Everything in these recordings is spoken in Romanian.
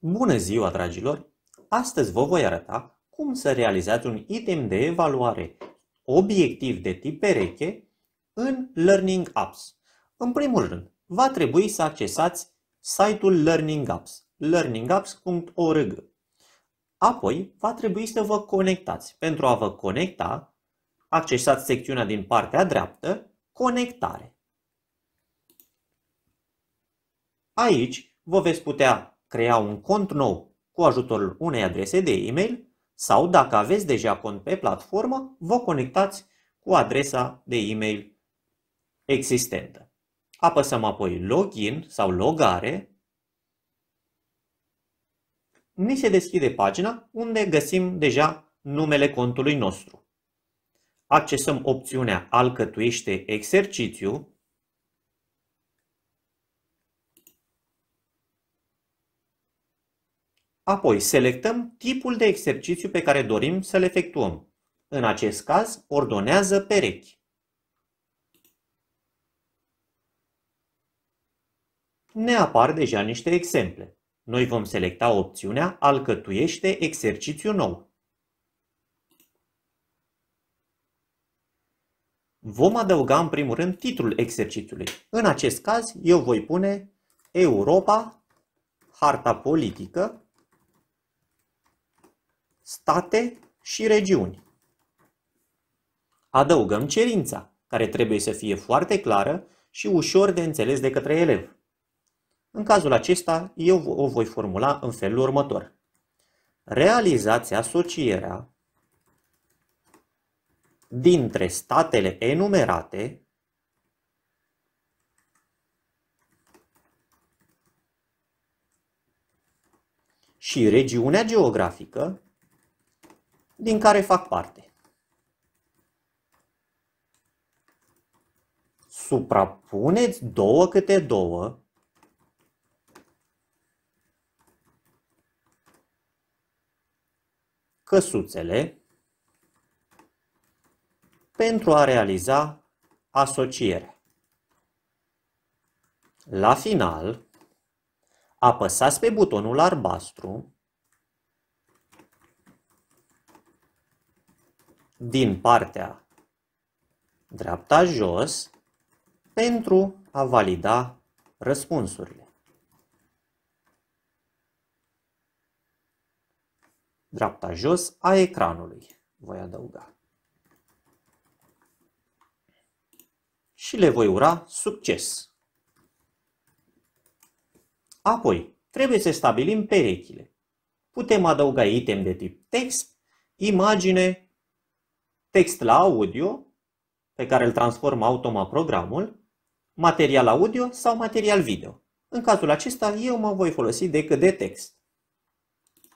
Bună ziua, dragilor! Astăzi vă voi arăta cum să realizați un item de evaluare obiectiv de tip pereche în Learning Apps. În primul rând, va trebui să accesați site-ul Learning Apps, learningapps.org. Apoi, va trebui să vă conectați. Pentru a vă conecta, accesați secțiunea din partea dreaptă, Conectare. Aici vă veți putea crea un cont nou cu ajutorul unei adrese de e-mail sau dacă aveți deja cont pe platformă, vă conectați cu adresa de e-mail existentă. Apăsăm apoi Login sau Logare. Ni se deschide pagina unde găsim deja numele contului nostru. Accesăm opțiunea Alcătuiește exercițiu Apoi, selectăm tipul de exercițiu pe care dorim să-l efectuăm. În acest caz, ordonează perechi. Ne apar deja niște exemple. Noi vom selecta opțiunea Alcătuiește exercițiu nou. Vom adăuga în primul rând titlul exercițiului. În acest caz, eu voi pune Europa, harta politică state și regiuni. Adăugăm cerința, care trebuie să fie foarte clară și ușor de înțeles de către elev. În cazul acesta, eu o voi formula în felul următor. Realizați asocierea dintre statele enumerate și regiunea geografică din care fac parte. Suprapuneți două câte două căsuțele pentru a realiza asocierea. La final, apăsați pe butonul albastru din partea dreapta jos pentru a valida răspunsurile. Dreapta jos a ecranului, voi adăuga. Și le voi ura succes. Apoi, trebuie să stabilim perechile. Putem adăuga item de tip text, imagine text la audio, pe care îl transformă automat programul, material audio sau material video. În cazul acesta, eu mă voi folosi decât de text.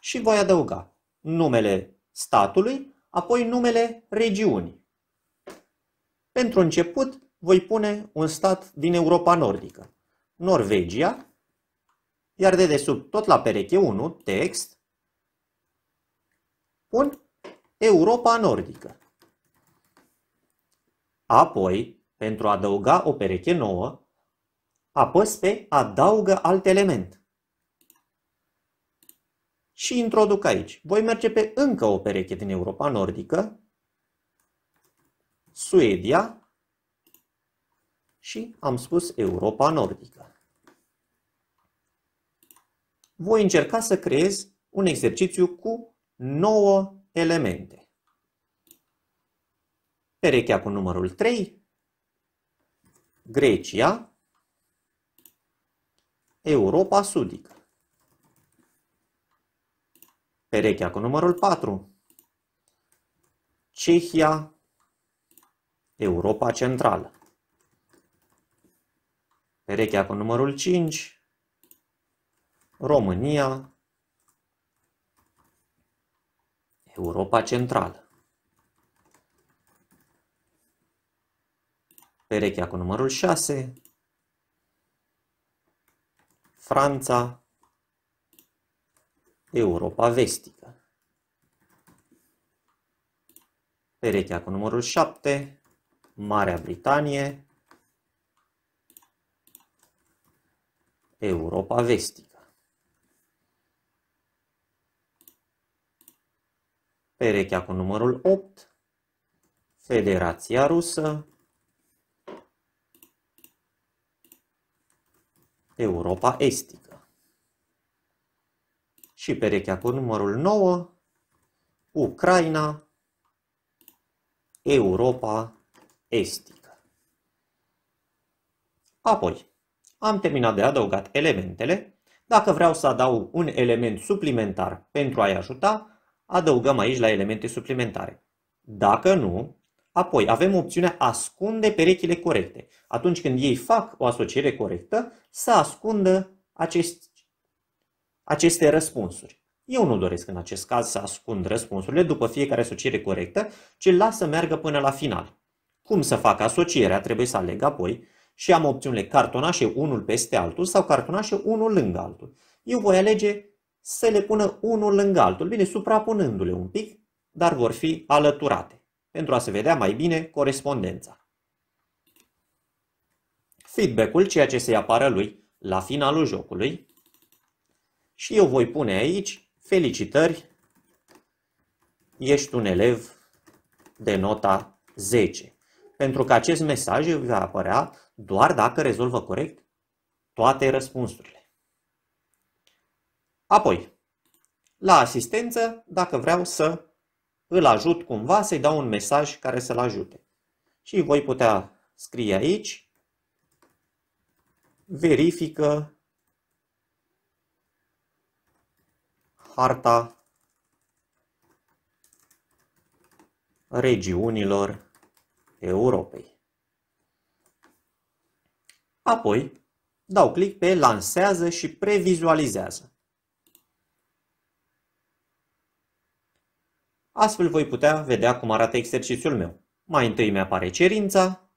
Și voi adăuga numele statului, apoi numele regiunii. Pentru început, voi pune un stat din Europa Nordică, Norvegia, iar de desubt, tot la pereche 1, text, pun Europa Nordică. Apoi, pentru a adăuga o pereche nouă, apăs pe Adaugă alt element. Și introduc aici. Voi merge pe încă o pereche din Europa Nordică, Suedia și am spus Europa Nordică. Voi încerca să creez un exercițiu cu 9 elemente. Perechea cu numărul 3, Grecia, Europa Sudică. Perechea cu numărul 4, Cehia, Europa Centrală. Perechea cu numărul 5, România, Europa Centrală. perechea cu numărul 6, Franța, Europa Vestică. Perechea cu numărul 7, Marea Britanie, Europa Vestică. Perechea cu numărul 8, Federația Rusă, Europa Estică. Și perechea cu numărul 9, Ucraina, Europa Estică. Apoi, am terminat de adăugat elementele. Dacă vreau să adaug un element suplimentar pentru a-i ajuta, adăugăm aici la elemente suplimentare. Dacă nu, Apoi avem opțiunea ascunde perechile corecte. Atunci când ei fac o asociere corectă, să ascundă acest, aceste răspunsuri. Eu nu doresc în acest caz să ascund răspunsurile după fiecare asociere corectă, ci las să meargă până la final. Cum să fac asocierea, trebuie să aleg apoi și am opțiunile cartonașe unul peste altul sau cartonașe unul lângă altul. Eu voi alege să le pună unul lângă altul, bine, suprapunându-le un pic, dar vor fi alăturate pentru a se vedea mai bine corespondența. Feedback-ul, ceea ce se apară lui la finalul jocului. Și eu voi pune aici, felicitări, ești un elev de nota 10. Pentru că acest mesaj va apărea doar dacă rezolvă corect toate răspunsurile. Apoi, la asistență, dacă vreau să îl ajut cumva să-i dau un mesaj care să-l ajute. Și voi putea scrie aici, verifică harta regiunilor Europei. Apoi, dau click pe Lansează și Previzualizează. Astfel voi putea vedea cum arată exercițiul meu. Mai întâi mi apare cerința,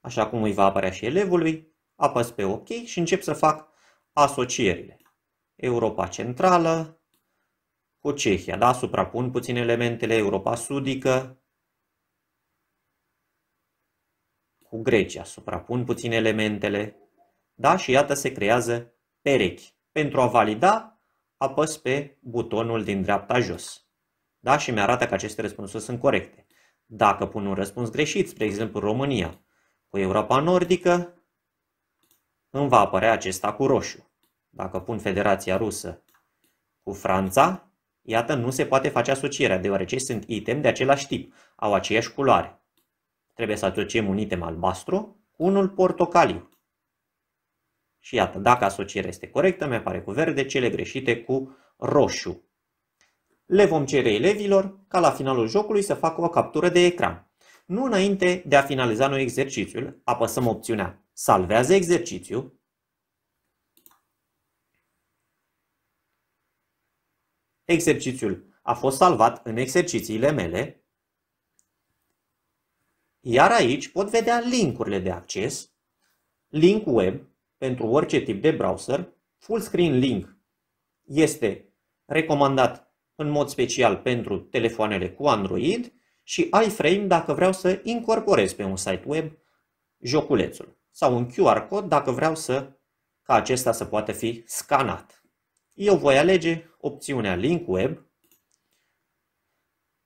așa cum îi va apărea și elevului, apăs pe OK și încep să fac asocierile. Europa Centrală cu Cehia, da? Suprapun puțin elementele, Europa Sudică cu Grecia, suprapun puțin elementele, da? Și iată se creează perechi. Pentru a valida, apăs pe butonul din dreapta jos da? și mi-arată că aceste răspunsuri sunt corecte. Dacă pun un răspuns greșit, spre exemplu România cu Europa Nordică, îmi va apărea acesta cu roșu. Dacă pun Federația Rusă cu Franța, iată, nu se poate face asocierea, deoarece sunt item de același tip, au aceeași culoare. Trebuie să asociem un item albastru cu unul portocaliu. Și iată, dacă asocierea este corectă, mi apare cu verde, cele greșite cu roșu. Le vom cere elevilor ca la finalul jocului să facă o captură de ecran. Nu înainte de a finaliza noi exercițiul, apăsăm opțiunea Salvează exercițiu Exercițiul a fost salvat în exercițiile mele, iar aici pot vedea linkurile de acces, link web pentru orice tip de browser, full screen link este recomandat în mod special pentru telefoanele cu Android și iFrame dacă vreau să incorporez pe un site web joculețul sau un QR cod dacă vreau să, ca acesta să poată fi scanat. Eu voi alege opțiunea Link Web,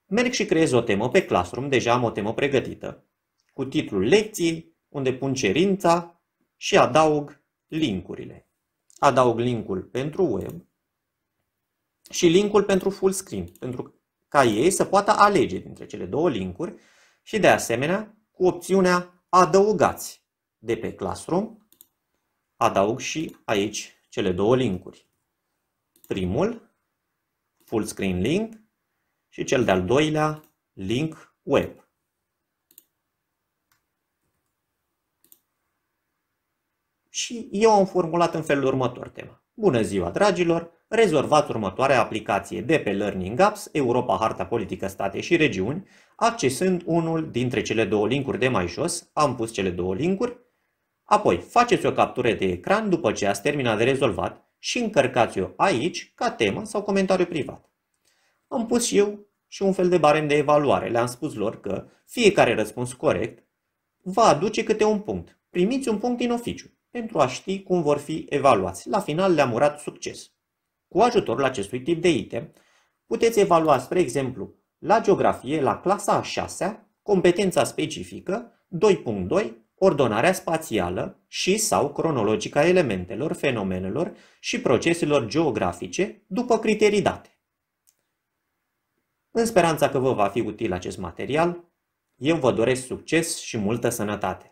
merg și creez o temă pe Classroom, deja am o temă pregătită, cu titlul lecției, unde pun cerința și adaug linkurile. Adaug linkul pentru web, și linkul pentru full screen, pentru ca ei să poată alege dintre cele două linkuri și de asemenea cu opțiunea adăugați de pe Classroom, adaug și aici cele două linkuri. Primul, full screen link și cel de-al doilea, link web. Și eu am formulat în felul următor tema. Bună ziua, dragilor! rezolvați următoarea aplicație de pe Learning Apps, Europa Harta Politică State și Regiuni, accesând unul dintre cele două linkuri de mai jos, am pus cele două linkuri, apoi faceți o captură de ecran după ce ați terminat de rezolvat și încărcați-o aici ca temă sau comentariu privat. Am pus și eu și un fel de barem de evaluare. Le-am spus lor că fiecare răspuns corect va aduce câte un punct. Primiți un punct din oficiu pentru a ști cum vor fi evaluați. La final le-am urat succes. Cu ajutorul acestui tip de item, puteți evalua, spre exemplu, la geografie, la clasa a 6 competența specifică 2.2, ordonarea spațială și sau cronologică a elementelor, fenomenelor și proceselor geografice după criterii date. În speranța că vă va fi util acest material, eu vă doresc succes și multă sănătate!